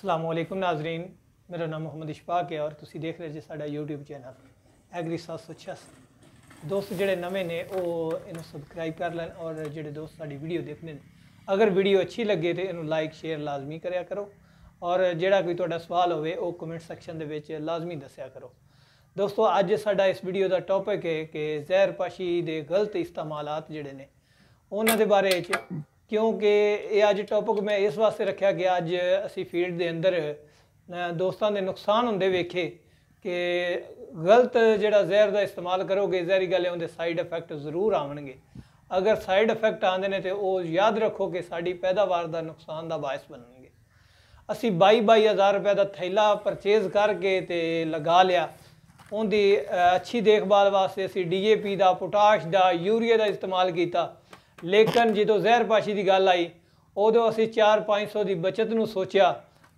ਅਸਲਾਮੁਅਲੈਕਮ ਨਾਜ਼ਰੀਨ ਮੇਰਾ ਨਾਮ ਮੁਹੰਮਦ ਇਸ਼ਫਾਕ ਹੈ ਔਰ ਤੁਸੀਂ ਦੇਖ ਰਹੇ ਜੀ ਸਾਡਾ YouTube ਚੈਨਲ ਐਗਰੀ 766 ਦੋਸਤ ਜਿਹੜੇ ਨਵੇਂ ਨੇ ਉਹ ਇਹਨੂੰ ਸਬਸਕ੍ਰਾਈਬ ਕਰ ਲੈਣ ਔਰ ਜਿਹੜੇ ਦੋਸਤ ਸਾਡੀ ਵੀਡੀਓ ਦੇਖਦੇ ਨੇ ਅਗਰ ਵੀਡੀਓ ਅੱਛੀ ਲੱਗੇ ਤੇ ਇਹਨੂੰ ਲਾਈਕ ਸ਼ੇਅਰ ਲਾਜ਼ਮੀ ਕਰਿਆ ਕਰੋ ਔਰ ਜਿਹੜਾ ਕੋਈ ਤੁਹਾਡਾ ਸਵਾਲ ਹੋਵੇ ਉਹ ਕਮੈਂਟ ਸੈਕਸ਼ਨ ਦੇ ਵਿੱਚ ਲਾਜ਼ਮੀ ਦੱਸਿਆ ਕਰੋ ਦੋਸਤੋ ਅੱਜ ਸਾਡਾ ਇਸ ਵੀਡੀਓ ਦਾ ਟੌਪਿਕ ਹੈ ਕਿ ਜ਼ਹਿਰ ਪਾਸ਼ੀ ਦੇ ਗਲਤ ਇਸਤੇਮਾਲਾਤ ਜਿਹੜੇ ਨੇ ਉਹਨਾਂ ਦੇ ਬਾਰੇ ਵਿੱਚ ਕਿਉਂਕਿ ਇਹ ਅੱਜ ਟੌਪਿਕ ਮੈਂ ਇਸ ਵਾਸਤੇ ਰੱਖਿਆ ਗਿਆ ਅੱਜ ਅਸੀਂ ਫੀਲਡ ਦੇ ਅੰਦਰ ਦੋਸਤਾਂ ਦੇ ਨੁਕਸਾਨ ਹੁੰਦੇ ਵੇਖੇ ਕਿ ਗਲਤ ਜਿਹੜਾ ਜ਼ਹਿਰ ਦਾ ਇਸਤੇਮਾਲ ਕਰੋਗੇ ਜ਼ਹਿਰੀ ਗੱਲ ਉਹਦੇ ਸਾਈਡ ਇਫੈਕਟ ਜ਼ਰੂਰ ਆਉਣਗੇ ਅਗਰ ਸਾਈਡ ਇਫੈਕਟ ਆਉਂਦੇ ਨੇ ਤੇ ਉਹ ਯਾਦ ਰੱਖੋ ਕਿ ਸਾਡੀ ਪੈਦਾਵਾਰ ਦਾ ਨੁਕਸਾਨ ਦਾ ਬਾਇਸ ਬਣਨਗੇ ਅਸੀਂ 22-22000 ਰੁਪਏ ਦਾ ਥੈਲਾ ਪਰਚੇਜ਼ ਕਰਕੇ ਤੇ ਲਗਾ ਲਿਆ ਉਹਦੀ ਅੱਛੀ ਦੇਖਭਾਲ ਵਾਸਤੇ ਅਸੀਂ ਡੀਏਪੀ ਦਾ ਪੋਟਾਸ਼ ਦਾ ਯੂਰੀਆ ਦਾ ਇਸਤੇਮਾਲ ਕੀਤਾ ਲੇਕਿਨ ਜਦੋਂ ਪਾਸ਼ੀ ਦੀ ਗੱਲ ਆਈ ਉਦੋਂ ਅਸੀਂ 4-500 ਦੀ ਬਚਤ ਨੂੰ ਸੋਚਿਆ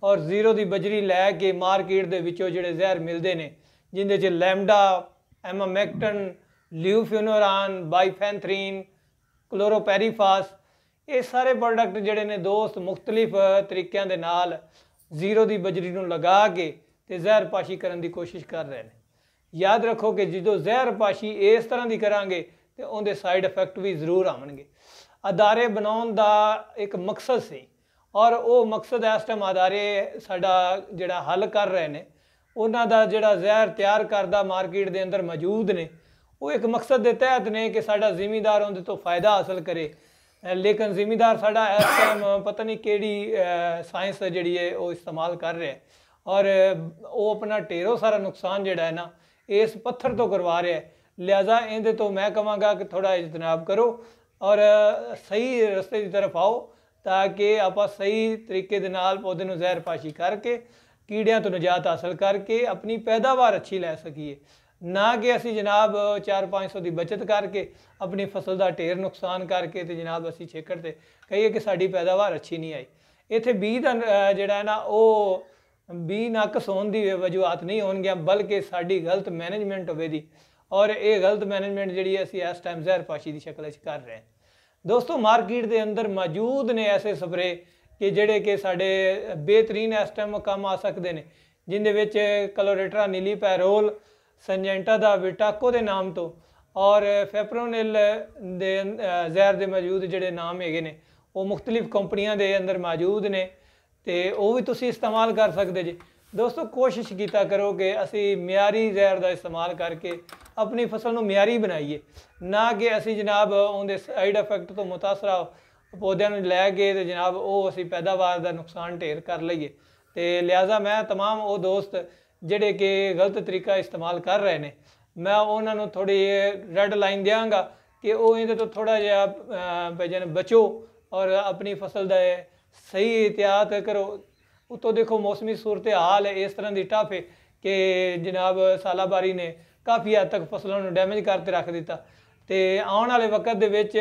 ਔਰ ਜ਼ੀਰੋ ਦੀ ਬਜਰੀ ਲੈ ਕੇ ਮਾਰਕੀਟ ਦੇ ਵਿੱਚੋਂ ਜਿਹੜੇ ਜ਼ਹਿਰ ਮਿਲਦੇ ਨੇ ਜਿੰਦੇ 'ਚ ਲੈਮਡਾ ਐਮਮੈਕਟਨ ਲਿਊਫਿਨੋਰਾਨ ਬਾਈਫੈਂਥਰੀਨ ਕਲੋਰੋਪੈਰੀਫਾਸ ਇਹ ਸਾਰੇ ਪ੍ਰੋਡਕਟ ਜਿਹੜੇ ਨੇ ਦੋਸਤ ਮੁxtਲਿਫ ਤਰੀਕਿਆਂ ਦੇ ਨਾਲ ਜ਼ੀਰੋ ਦੀ ਬਜਰੀ ਨੂੰ ਲਗਾ ਕੇ ਤੇ ਜ਼ਹਿਰ ਪਾਸ਼ੀ ਕਰਨ ਦੀ ਕੋਸ਼ਿਸ਼ ਕਰ ਰਹੇ ਨੇ ਯਾਦ ਰੱਖੋ ਕਿ ਜਦੋਂ ਪਾਸ਼ੀ ਇਸ ਤਰ੍ਹਾਂ ਦੀ ਕਰਾਂਗੇ ਤੇ ਉਹਦੇ ਸਾਈਡ ਇਫੈਕਟ ਵੀ ਜ਼ਰੂਰ ਆਉਣਗੇ ਅਦਾਰੇ ਬਣਾਉਣ ਦਾ ਇੱਕ ਮਕਸਦ ਸੀ ਔਰ ਉਹ ਮਕਸਦ ਇਸ ਟਾਈਮ ਅਦਾਰੇ ਸਾਡਾ ਜਿਹੜਾ ਹੱਲ ਕਰ ਰਹੇ ਨੇ ਉਹਨਾਂ ਦਾ ਜਿਹੜਾ ਜ਼ਹਿਰ ਤਿਆਰ ਕਰਦਾ ਮਾਰਕੀਟ ਦੇ ਅੰਦਰ ਮੌਜੂਦ ਨੇ ਉਹ ਇੱਕ ਮਕਸਦ ਦੇ ਤਹਿਤ ਨੇ ਕਿ ਸਾਡਾ ਜ਼ਿਮੀਦਾਰ ਉਹਦੇ ਤੋਂ ਫਾਇਦਾ ਹਾਸਲ ਕਰੇ ਲੇਕਿਨ ਜ਼ਿਮੀਦਾਰ ਸਾਡਾ ਇਸ ਟਾਈਮ ਪਤਾ ਨਹੀਂ ਕਿਹੜੀ ਸਾਇੰਸ ਜਿਹੜੀ ਹੈ ਉਹ ਇਸਤੇਮਾਲ ਕਰ ਰਿਹਾ ਔਰ ਉਹ ਆਪਣਾ ਢੇਰੋ ਸਾਰਾ ਨੁਕਸਾਨ ਜਿਹੜਾ ਹੈ ਨਾ ਇਸ ਪੱਥਰ ਤੋਂ ਕਰਵਾ ਰਿਹਾ ਲਿਆਜ਼ਾ ਇਹਦੇ ਤੋਂ ਮੈਂ ਕਹਾਂਗਾ ਕਿ ਥੋੜਾ ਇਜਤਨਾਬ ਕਰੋ ਔਰ ਸਹੀ ਰਸਤੇ ਦੀ ਤਰਫ ਆਓ ਤਾਂ ਕਿ ਆਪਾਂ ਸਹੀ ਤਰੀਕੇ ਦੇ ਨਾਲ ਪੌਦੇ ਨੂੰ ਜ਼ਹਿਰ ਪਾਸ਼ੀ ਕਰਕੇ ਕੀੜਿਆਂ ਤੋਂ ਨਜਾਤ ਹਾਸਲ ਕਰਕੇ ਆਪਣੀ ਪੈਦਾਵਾਰ ਅੱਛੀ ਲੈ ਸਕੀਏ ਨਾ ਕਿ ਅਸੀਂ ਜਨਾਬ 4-500 ਦੀ ਬਚਤ ਕਰਕੇ ਆਪਣੀ ਫਸਲ ਦਾ ਢੇਰ ਨੁਕਸਾਨ ਕਰਕੇ ਤੇ ਜਨਾਬ ਅਸੀਂ ਛੇਕੜ ਤੇ ਕਹੀਏ ਕਿ ਸਾਡੀ ਪੈਦਾਵਾਰ ਅੱਛੀ ਨਹੀਂ ਆਈ ਇੱਥੇ ਬੀ ਦਾ ਜਿਹੜਾ ਹੈ ਨਾ ਉਹ ਬੀ ਨਕਸ ਹੋਣ ਦੀ ਵਜੂਆਤ ਨਹੀਂ ਗਿਆ ਬਲਕਿ ਸਾਡੀ ਗਲਤ ਮੈਨੇਜਮੈਂਟ ਦੀ ਔਰ ਇਹ ਗਲਤ ਮੈਨੇਜਮੈਂਟ ਜਿਹੜੀ ਅਸੀਂ ਇਸ ਟਾਈਮ ਜ਼ਹਿਰ ਪਾਸ਼ੀ ਦੀ ਸ਼ਕਲ ਵਿੱਚ ਕਰ ਰਹੇ ਹਾਂ ਦੋਸਤੋ ਮਾਰਕੀਟ ਦੇ ਅੰਦਰ ਮੌਜੂਦ ਨੇ ਐਸੇ ਸਪਰੇ ਕਿ ਜਿਹੜੇ ਕਿ ਸਾਡੇ ਬਿਹਤਰੀਨ ਇਸ ਟਾਈਮ ਕੰਮ ਆ ਸਕਦੇ ਨੇ ਜਿੰਦੇ ਵਿੱਚ ਕਲੋਰੇਟਰਾ ਨੀਲੀ ਪੈਰੋਲ ਸੰਜੈਂਟਾ ਦਾ ਵਿਟਾਕੋ ਦੇ ਨਾਮ ਤੋਂ ਔਰ ਫੈਪਰੋਨਿਲ ਦੇ ਜ਼ਹਿਰ ਦੇ ਮੌਜੂਦ ਜਿਹੜੇ ਨਾਮ ਹੈਗੇ ਨੇ ਉਹ ਮੁxtਲਿਫ ਕੰਪਨੀਆਂ ਦੇ ਅੰਦਰ ਮੌਜੂਦ ਨੇ ਤੇ ਉਹ ਵੀ ਤੁਸੀਂ ਇਸਤੇਮਾਲ ਕਰ ਸਕਦੇ ਜੀ ਦੋਸਤੋ ਕੋਸ਼ਿਸ਼ ਕੀਤਾ ਕਰੋ ਕਿ ਅਸੀਂ ਮਿਆਰੀ ਜ਼ਹਿਰ ਦਾ ਇਸਤੇਮਾਲ ਕਰਕੇ ਆਪਣੀ ਫਸਲ ਨੂੰ ਮਿਆਰੀ ਬਣਾਈਏ ਨਾ ਕਿ ਅਸੀਂ ਜਨਾਬ ਉਹਦੇ ਸਾਈਡ ਇਫੈਕਟ ਤੋਂ متاثر ਮੁਤਾਸਰਾ ਪੌਦਿਆਂ ਨੂੰ ਲੈ ਕੇ ਤੇ ਜਨਾਬ ਉਹ ਅਸੀਂ ਪੈਦਾਵਾਰ ਦਾ ਨੁਕਸਾਨ ਢੇਰ ਕਰ ਲਈਏ ਤੇ ਲਿਆਜ਼ਾ ਮੈਂ तमाम ਉਹ ਦੋਸਤ ਜਿਹੜੇ ਕਿ ਗਲਤ ਤਰੀਕਾ ਇਸਤੇਮਾਲ ਕਰ ਰਹੇ ਨੇ ਮੈਂ ਉਹਨਾਂ ਨੂੰ ਥੋੜੀ ਰੈੱਡ ਲਾਈਨ ਦੇਵਾਂਗਾ ਕਿ ਉਹ ਇਹਦੇ ਤੋਂ ਥੋੜਾ ਜਿਹਾ ਭਜਨ ਬਚੋ ਔਰ ਆਪਣੀ ਫਸਲ ਦਾ ਸਹੀ ਇਤਿਆਤ ਕਰੋ ਉਤੋਂ ਦੇਖੋ ਮੌਸਮੀ ਸੂਰਤ ਹਾਲ ਇਸ ਤਰ੍ਹਾਂ ਦੀ ਟਾਫੇ ਕਿ ਜਨਾਬ ਸਾਲਾਬਾਰੀ ਨੇ ਕਾਫੀ ਹੱਦ ਤੱਕ ਫਸਲਾਂ ਨੂੰ ਡੈਮੇਜ ਕਰਕੇ ਰੱਖ ਦਿੱਤਾ ਤੇ ਆਉਣ ਵਾਲੇ ਵਕਤ ਦੇ ਵਿੱਚ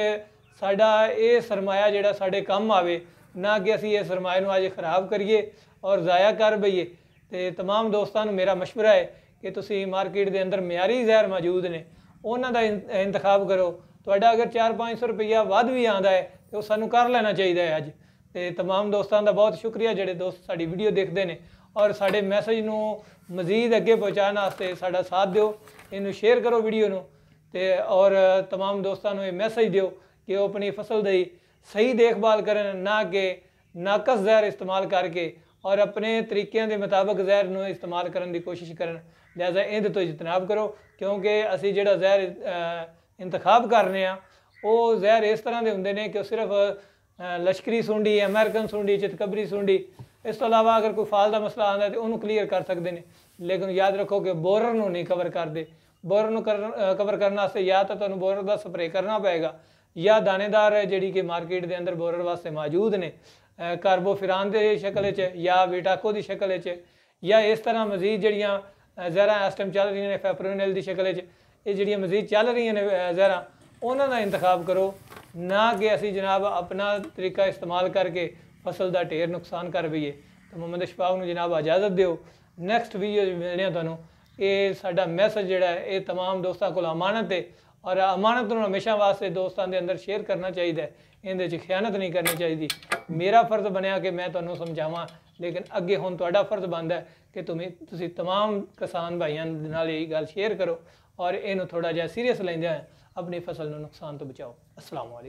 ਸਾਡਾ ਇਹ ਸਰਮਾਇਆ ਜਿਹੜਾ ਸਾਡੇ ਕੰਮ ਆਵੇ ਨਾ ਕਿ ਅਸੀਂ ਇਹ ਸਰਮਾਇਆ ਨੂੰ ਅੱਜ ਖਰਾਬ ਕਰੀਏ ਔਰ ਜ਼ਾਇਆ ਕਰ ਬਈਏ ਤੇ तमाम ਦੋਸਤਾਂ ਨੂੰ ਮੇਰਾ مشورہ ਹੈ ਕਿ ਤੁਸੀਂ ਮਾਰਕੀਟ ਦੇ ਅੰਦਰ ਮਿਆਰੀ ਜ਼ਹਿਰ ਮੌਜੂਦ ਨੇ ਉਹਨਾਂ ਦਾ ਇੰਤਖਾਬ ਕਰੋ ਤੁਹਾਡਾ ਅਗਰ 4-500 ਰੁਪਇਆ ਵੱਧ ਵੀ ਆਂਦਾ ਹੈ ਤੇ ਉਹ ਸਾਨੂੰ ਕਰ ਲੈਣਾ ਚਾਹੀਦਾ ਹੈ ਅੱਜ ਤੇ तमाम ਦੋਸਤਾਂ ਦਾ ਬਹੁਤ ਸ਼ੁਕਰੀਆ ਜਿਹੜੇ ਦੋਸਤ ਸਾਡੀ ਵੀਡੀਓ ਦੇਖਦੇ ਨੇ ਔਰ ਸਾਡੇ ਮੈਸੇਜ ਨੂੰ ਮਜ਼ੀਦ ਅੱਗੇ ਪਹੁੰਚਾਉਣ ਵਾਸਤੇ ਸਾਡਾ ਸਾਥ ਦਿਓ ਇਹਨੂੰ ਸ਼ੇਅਰ ਕਰੋ ਵੀਡੀਓ ਨੂੰ ਤੇ ਔਰ तमाम ਦੋਸਤਾਂ ਨੂੰ ਇਹ ਮੈਸੇਜ ਦਿਓ ਕਿ ਉਹ ਆਪਣੀ ਫਸਲ ਦੀ ਸਹੀ ਦੇਖਭਾਲ ਕਰਨ ਨਾ ਕਿ ਨਾਕਸ ਜ਼ਹਿਰ ਇਸਤੇਮਾਲ ਕਰਕੇ ਔਰ ਆਪਣੇ ਤਰੀਕਿਆਂ ਦੇ ਮੁਤਾਬਕ ਜ਼ਹਿਰ ਨੂੰ ਇਸਤੇਮਾਲ ਕਰਨ ਦੀ ਕੋਸ਼ਿਸ਼ ਕਰਨ ਲਿਹਾਜ਼ਾ ਇਹਦੇ ਤੋਂ ਜਿਤਨਾਬ ਕਰੋ ਕਿਉਂਕਿ ਅਸੀਂ ਜਿਹੜਾ ਜ਼ਹਿਰ ਇੰਤਖਾਬ ਕਰ ਰਹੇ ਆ ਉਹ ਜ਼ਹਿਰ ਇਸ ਤਰ੍ਹਾਂ ਦੇ ਹੁੰਦੇ ਨੇ ਕਿ ਸਿਰਫ ਲਸ਼ਕਰੀ ਸੁੰਡੀ ਅਮਰੀਕਨ ਸੁੰਡੀ ਚਿਤਕਬਰੀ ਸੁੰਡੀ ਇਸ ਤੋਂ ਇਲਾਵਾ ਅਗਰ ਕੋਈ ਫਾਲ ਦਾ ਮਸਲਾ ਆਉਂਦਾ ਤੇ ਉਹਨੂੰ ਕਲੀਅਰ ਕਰ ਸਕਦੇ ਨੇ ਲੇਕਿਨ ਯਾਦ ਰੱਖੋ ਕਿ ਬੋਰਰ ਨੂੰ ਨਹੀਂ ਕਵਰ ਕਰਦੇ ਬੋਰਰ ਨੂੰ ਕਵਰ ਕਰਨ ਵਾਸਤੇ ਜਾਂ ਤਾਂ ਤੁਹਾਨੂੰ ਬੋਰਰ ਦਾ ਸਪਰੇਅ ਕਰਨਾ ਪਏਗਾ ਜਾਂ ਦਾਣੇਦਾਰ ਜਿਹੜੀ ਕਿ ਮਾਰਕੀਟ ਦੇ ਅੰਦਰ ਬੋਰਰ ਵਾਸਤੇ ਮੌਜੂਦ ਨੇ ਕਾਰਬੋਫਿਰਾਨ ਦੇ ਸ਼ਕਲ ਵਿੱਚ ਜਾਂ ਵਿਟਾਕੋ ਦੀ ਸ਼ਕਲ ਵਿੱਚ ਜਾਂ ਇਸ ਤਰ੍ਹਾਂ ਮਜ਼ੀਦ ਜਿਹੜੀਆਂ ਜ਼ਹਿਰਾਂ ਇਸ ਟਾਈਮ ਚੱਲ ਰਹੀਆਂ ਨੇ ਫੈਪਰੋਨਲ ਦੀ ਸ਼ਕਲ ਵਿੱਚ ਇਹ ਜਿਹੜੀਆਂ ਮਜ਼ੀਦ ਚੱਲ ਰਹੀਆਂ ਨੇ ਜ਼ਹਿਰਾਂ ਉਹਨਾਂ ਦਾ ਇੰਤਖਾਬ ਕਰੋ ਨਾ ਕਿ ਅਸੀਂ ਜਨਾਬ ਆਪਣਾ ਤਰੀਕਾ ਇਸਤੇਮਾਲ ਕਰਕੇ ਫਸਲ ਦਾ ਢੇਰ ਨੁਕਸਾਨ ਕਰ ਬਈਏ ਤਾਂ ਮੁਹੰਮਦ ਸ਼ਫਾਕ ਨੂੰ ਜਨਾਬ ਇਜਾਜ਼ਤ ਦਿਓ ਨੈਕਸਟ ਵੀਡੀਓ 'ਚ ਮਿਲਦੇ ਆ ਤੁਹਾਨੂੰ ਇਹ ਸਾਡਾ ਮੈਸੇਜ ਜਿਹੜਾ ਹੈ ਇਹ तमाम ਦੋਸਤਾਂ ਕੋਲ ਅਮਾਨਤ ਹੈ ਔਰ ਅਮਾਨਤ ਨੂੰ ਹਮੇਸ਼ਾ ਵਾਸਤੇ ਦੋਸਤਾਂ ਦੇ ਅੰਦਰ ਸ਼ੇਅਰ ਕਰਨਾ ਚਾਹੀਦਾ ਹੈ ਇਹਦੇ 'ਚ ਖਿਆਨਤ ਨਹੀਂ ਕਰਨੀ ਚਾਹੀਦੀ ਮੇਰਾ ਫਰਜ਼ ਬਣਿਆ ਕਿ ਮੈਂ ਤੁਹਾਨੂੰ ਸਮਝਾਵਾਂ ਲੇਕਿਨ ਅੱਗੇ ਹੁਣ ਤੁਹਾਡਾ ਫਰਜ਼ ਬਣਦਾ ਹੈ ਕਿ ਤੁਸੀਂ ਤੁਸੀਂ तमाम ਕਿਸਾਨ ਭਾਈਆਂ ਨਾਲ ਇਹ ਗੱਲ ਸ਼ੇਅਰ ਕਰੋ ਔਰ ਇਹਨੂੰ ਥੋੜਾ ਜਿਹਾ ਸੀਰੀਅਸ ਲੈਂਦੇ ਆਪਣੀ ਫਸਲ ਨੂੰ ਨੁਕਸਾਨ ਤੋਂ ਬਚਾਓ ਅਸਲਾਮ